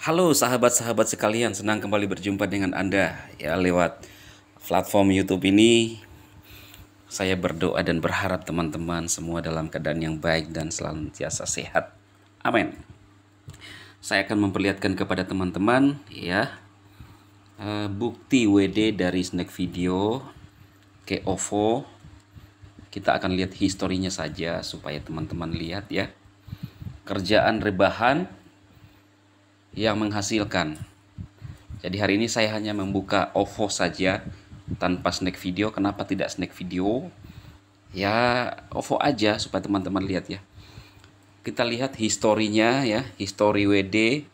Halo sahabat-sahabat sekalian, senang kembali berjumpa dengan Anda ya lewat platform YouTube ini. Saya berdoa dan berharap teman-teman semua dalam keadaan yang baik dan selalu biasa sehat. Amin. Saya akan memperlihatkan kepada teman-teman ya eh, bukti WD dari snack video ke OVO. Kita akan lihat historinya saja supaya teman-teman lihat ya. Kerjaan rebahan yang menghasilkan. Jadi hari ini saya hanya membuka OVO saja tanpa snack video. Kenapa tidak snack video? Ya OVO aja supaya teman-teman lihat ya. Kita lihat historinya ya, history WD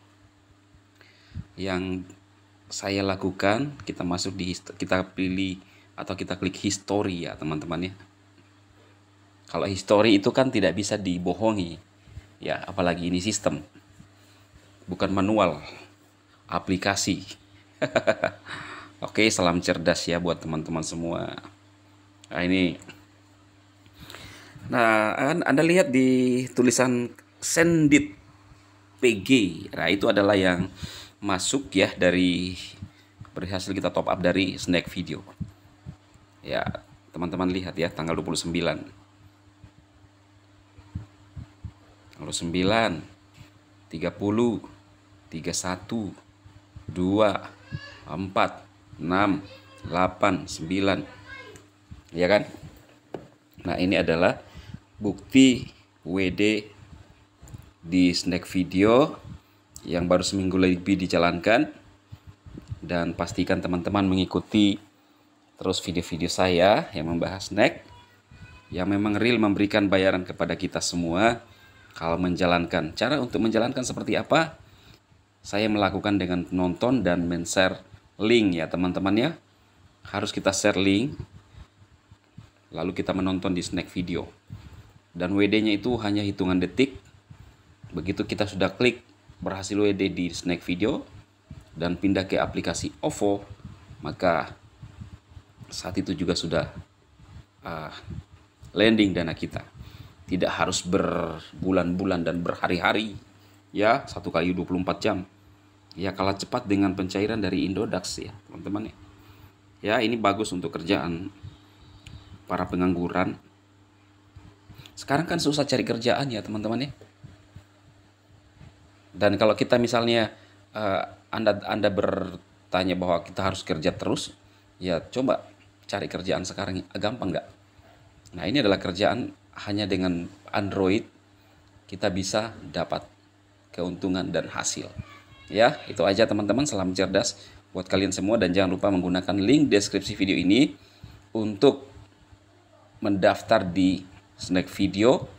yang saya lakukan. Kita masuk di kita pilih atau kita klik history ya teman-teman ya. Kalau history itu kan tidak bisa dibohongi ya, apalagi ini sistem bukan manual, aplikasi. Oke, salam cerdas ya buat teman-teman semua. Nah, ini. Nah, kan Anda lihat di tulisan Sendit PG. Nah, itu adalah yang masuk ya dari berhasil kita top up dari snack video. Ya, teman-teman lihat ya tanggal 29. Tanggal 9 30 31 2 4 6 8 9 ya kan Nah ini adalah bukti WD di snack video yang baru seminggu lebih dijalankan dan pastikan teman-teman mengikuti terus video-video saya yang membahas snack yang memang real memberikan bayaran kepada kita semua kalau menjalankan cara untuk menjalankan seperti apa saya melakukan dengan penonton dan men-share link ya teman-teman ya. Harus kita share link, lalu kita menonton di snack video. Dan WD-nya itu hanya hitungan detik. Begitu kita sudah klik berhasil WD di snack video dan pindah ke aplikasi OVO, maka saat itu juga sudah uh, landing dana kita. Tidak harus berbulan-bulan dan berhari-hari ya satu kali 24 jam ya kalah cepat dengan pencairan dari Indodax ya teman-teman ya ya ini bagus untuk kerjaan para pengangguran sekarang kan susah cari kerjaan ya teman-teman ya dan kalau kita misalnya uh, anda anda bertanya bahwa kita harus kerja terus ya coba cari kerjaan sekarang gampang nggak nah ini adalah kerjaan hanya dengan Android kita bisa dapat keuntungan dan hasil. Ya, itu aja teman-teman. Salam cerdas buat kalian semua dan jangan lupa menggunakan link deskripsi video ini untuk mendaftar di Snack Video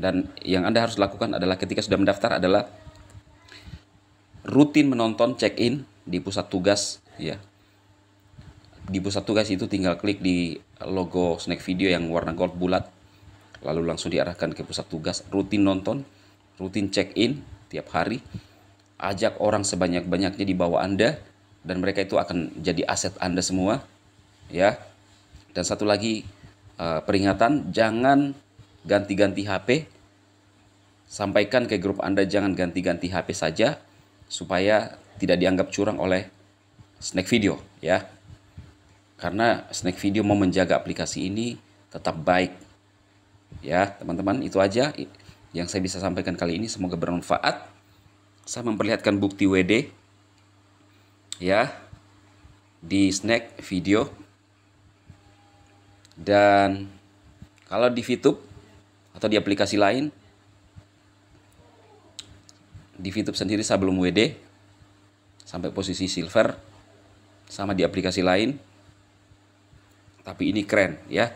dan yang Anda harus lakukan adalah ketika sudah mendaftar adalah rutin menonton check-in di pusat tugas ya. Di pusat tugas itu tinggal klik di logo Snack Video yang warna gold bulat lalu langsung diarahkan ke pusat tugas rutin nonton rutin check-in tiap hari, ajak orang sebanyak-banyaknya di bawah Anda, dan mereka itu akan jadi aset Anda semua, ya. Dan satu lagi eh, peringatan, jangan ganti-ganti HP. Sampaikan ke grup Anda jangan ganti-ganti HP saja, supaya tidak dianggap curang oleh snack video, ya. Karena snack video mau menjaga aplikasi ini tetap baik, ya teman-teman itu aja yang saya bisa sampaikan kali ini semoga bermanfaat. Saya memperlihatkan bukti WD ya di snack video dan kalau di VTube atau di aplikasi lain di VTube sendiri saya belum WD sampai posisi silver sama di aplikasi lain tapi ini keren ya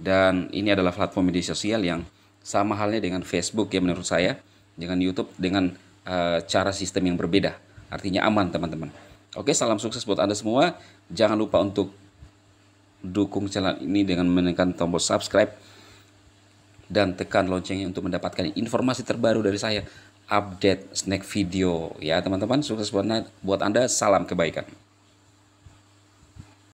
dan ini adalah platform media sosial yang sama halnya dengan Facebook ya menurut saya, dengan YouTube dengan uh, cara sistem yang berbeda. Artinya aman teman-teman. Oke, salam sukses buat Anda semua. Jangan lupa untuk dukung channel ini dengan menekan tombol subscribe dan tekan loncengnya untuk mendapatkan informasi terbaru dari saya update snack video ya teman-teman sukses buat buat Anda salam kebaikan